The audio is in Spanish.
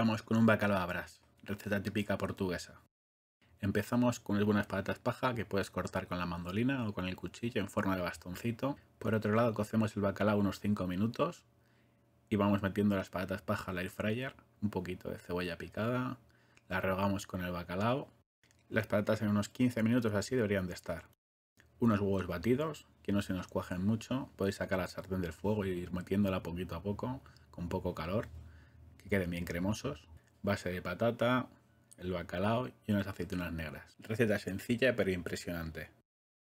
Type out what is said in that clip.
Vamos con un bacalao a brás, receta típica portuguesa. Empezamos con algunas patatas paja que puedes cortar con la mandolina o con el cuchillo en forma de bastoncito. Por otro lado, cocemos el bacalao unos 5 minutos y vamos metiendo las patatas paja al air fryer, un poquito de cebolla picada, la rehogamos con el bacalao. Las patatas en unos 15 minutos así deberían de estar. Unos huevos batidos, que no se nos cuajen mucho, podéis sacar la sartén del fuego y ir metiéndola poquito a poco, con poco calor que queden bien cremosos, base de patata, el bacalao y unas aceitunas negras. Receta sencilla pero impresionante.